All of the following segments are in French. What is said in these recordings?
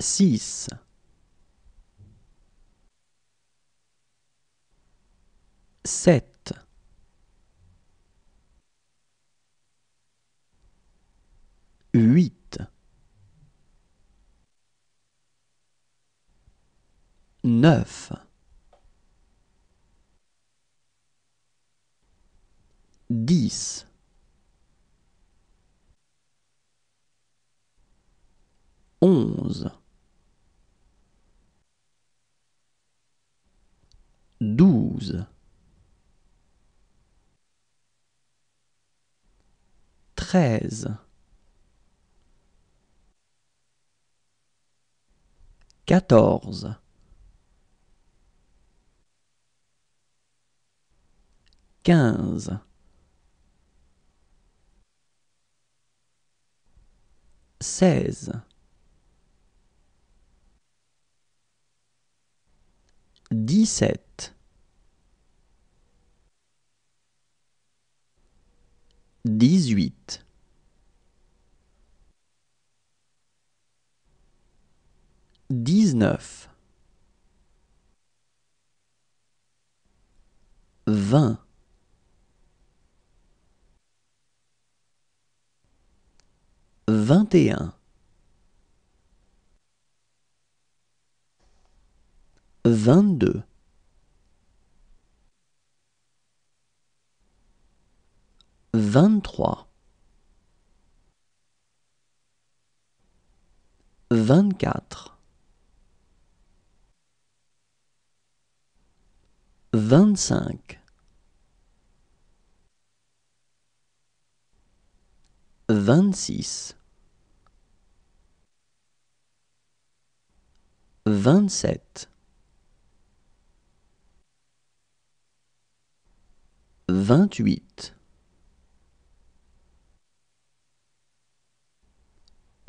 6 7 8 9 10 11 12 13 14 15 16 17 18 19 20 21 22 23 24 25 26 27 28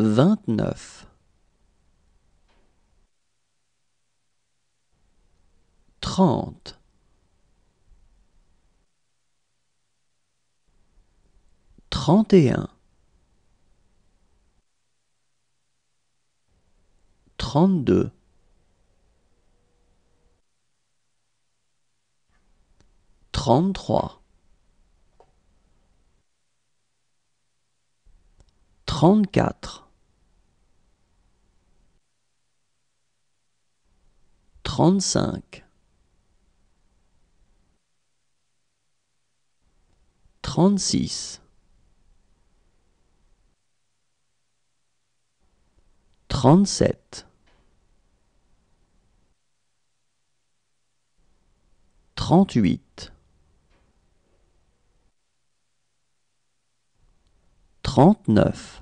29 30 31 32 33 34 Trente-cinq. Trente-six. Trente-sept. Trente-huit. Trente-neuf.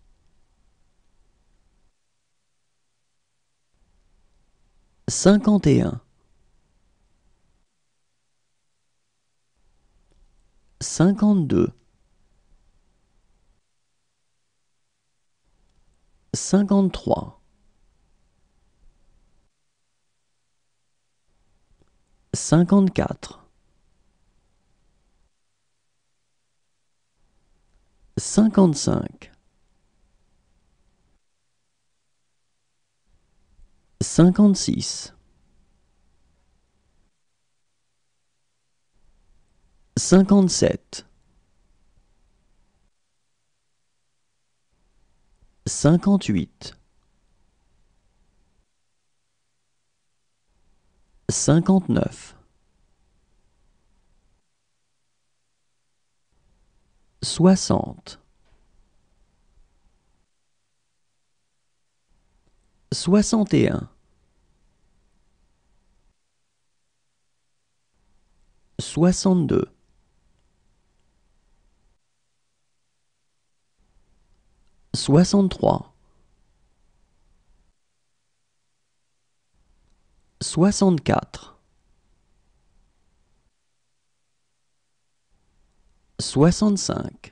51 52 53 54 55 56 57 58 59 60 61 62 63 64 65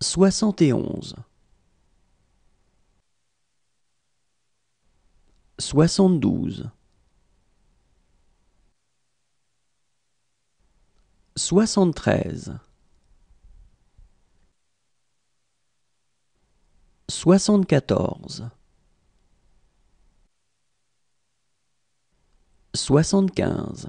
soixante et onze, soixante-douze, soixante-treize, soixante-quatorze, soixante-quinze.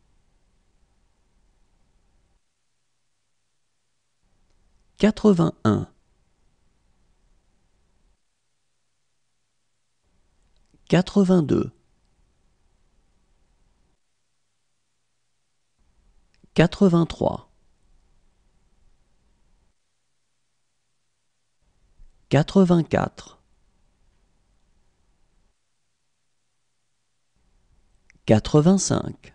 81 82 83 84 85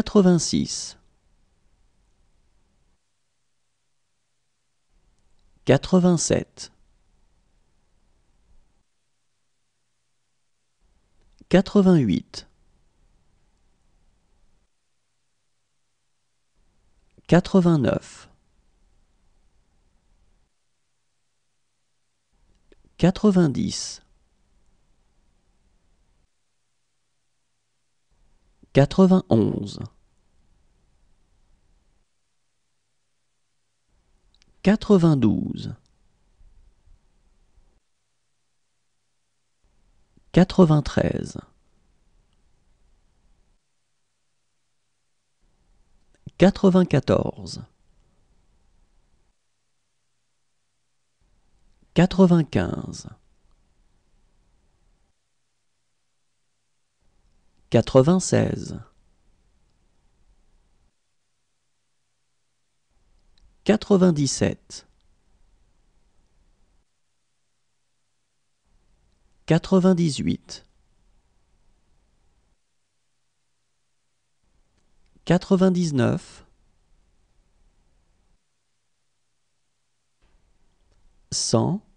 86 87 88 89 90 91 92 93 94 95 96 97 98 99 100